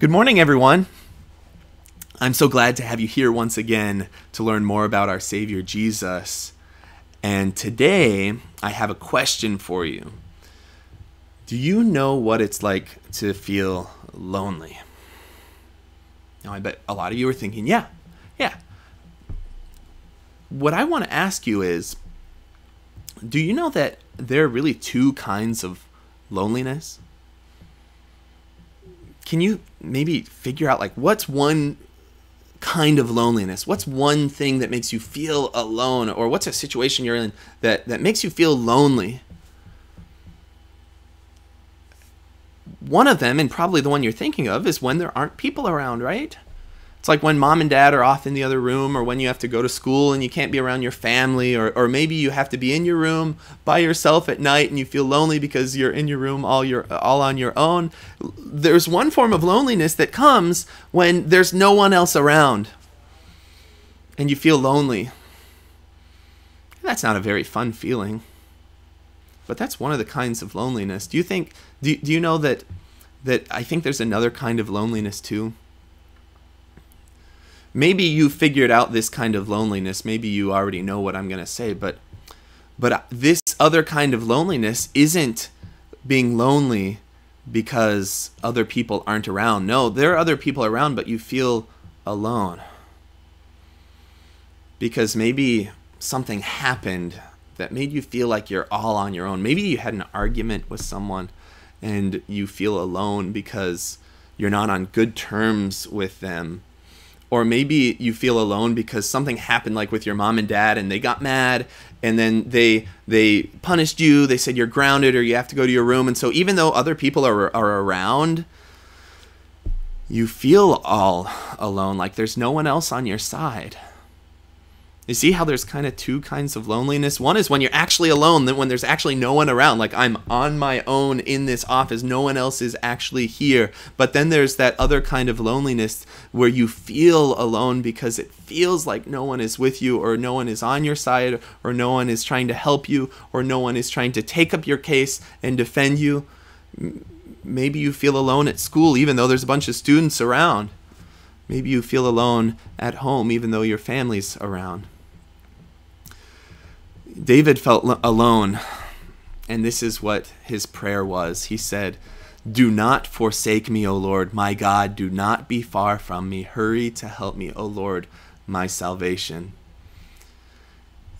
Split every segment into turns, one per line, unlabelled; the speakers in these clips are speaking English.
Good morning, everyone. I'm so glad to have you here once again to learn more about our Savior Jesus. And today, I have a question for you. Do you know what it's like to feel lonely? Now, I bet a lot of you are thinking, yeah, yeah. What I want to ask you is do you know that there are really two kinds of loneliness? Can you maybe figure out like what's one kind of loneliness? What's one thing that makes you feel alone or what's a situation you're in that that makes you feel lonely? One of them and probably the one you're thinking of is when there aren't people around, right? It's like when mom and dad are off in the other room, or when you have to go to school and you can't be around your family, or, or maybe you have to be in your room by yourself at night and you feel lonely because you're in your room all your all on your own. There's one form of loneliness that comes when there's no one else around and you feel lonely. That's not a very fun feeling. But that's one of the kinds of loneliness. Do you think do, do you know that that I think there's another kind of loneliness too? maybe you figured out this kind of loneliness maybe you already know what i'm going to say but but this other kind of loneliness isn't being lonely because other people aren't around no there are other people around but you feel alone because maybe something happened that made you feel like you're all on your own maybe you had an argument with someone and you feel alone because you're not on good terms with them or maybe you feel alone because something happened like with your mom and dad and they got mad and then they they punished you they said you're grounded or you have to go to your room and so even though other people are, are around you feel all alone like there's no one else on your side you see how there's kind of two kinds of loneliness? One is when you're actually alone, then when there's actually no one around, like I'm on my own in this office, no one else is actually here. But then there's that other kind of loneliness where you feel alone because it feels like no one is with you, or no one is on your side, or no one is trying to help you, or no one is trying to take up your case and defend you. Maybe you feel alone at school, even though there's a bunch of students around. Maybe you feel alone at home, even though your family's around. David felt alone, and this is what his prayer was. He said, Do not forsake me, O Lord, my God. Do not be far from me. Hurry to help me, O Lord, my salvation.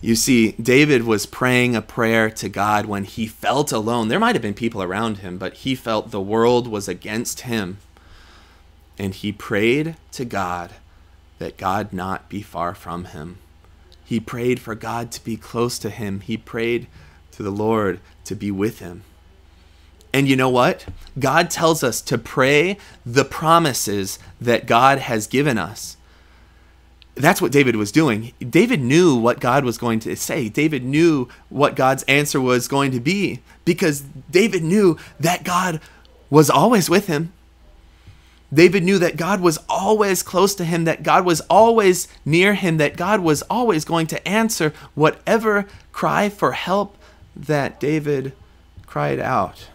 You see, David was praying a prayer to God when he felt alone. There might have been people around him, but he felt the world was against him. And he prayed to God that God not be far from him. He prayed for God to be close to him. He prayed to the Lord to be with him. And you know what? God tells us to pray the promises that God has given us. That's what David was doing. David knew what God was going to say. David knew what God's answer was going to be because David knew that God was always with him. David knew that God was always close to him, that God was always near him, that God was always going to answer whatever cry for help that David cried out.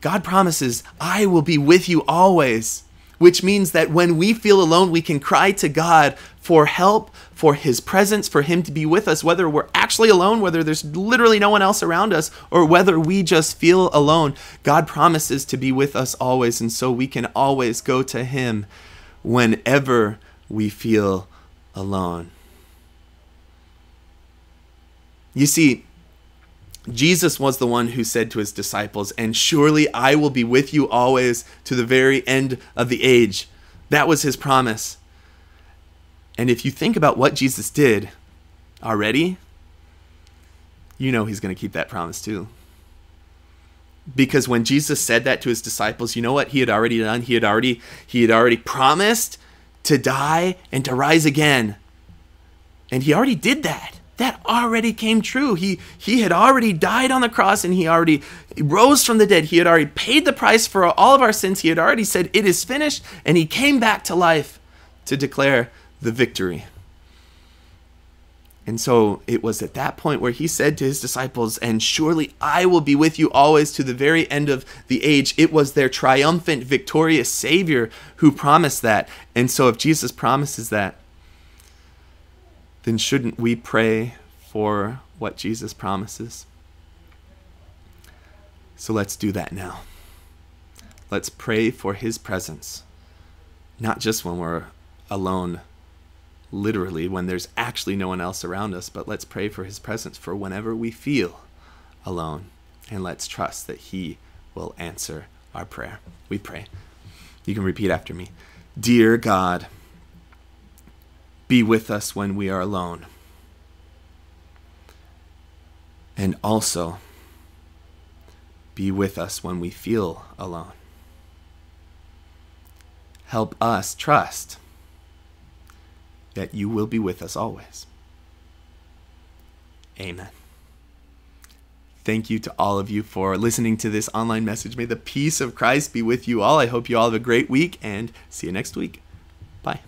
God promises, I will be with you always which means that when we feel alone, we can cry to God for help, for His presence, for Him to be with us, whether we're actually alone, whether there's literally no one else around us, or whether we just feel alone. God promises to be with us always, and so we can always go to Him whenever we feel alone. You see, Jesus was the one who said to his disciples, And surely I will be with you always to the very end of the age. That was his promise. And if you think about what Jesus did already, you know he's going to keep that promise too. Because when Jesus said that to his disciples, you know what he had already done? He had already he had already promised to die and to rise again. And he already did that that already came true. He, he had already died on the cross and he already rose from the dead. He had already paid the price for all of our sins. He had already said, It is finished. And he came back to life to declare the victory. And so it was at that point where he said to his disciples, And surely I will be with you always to the very end of the age. It was their triumphant, victorious Savior who promised that. And so if Jesus promises that, then shouldn't we pray for what Jesus promises? So let's do that now. Let's pray for his presence, not just when we're alone, literally, when there's actually no one else around us, but let's pray for his presence for whenever we feel alone. And let's trust that he will answer our prayer. We pray. You can repeat after me Dear God, be with us when we are alone. And also, be with us when we feel alone. Help us trust that you will be with us always. Amen. Thank you to all of you for listening to this online message. May the peace of Christ be with you all. I hope you all have a great week and see you next week. Bye.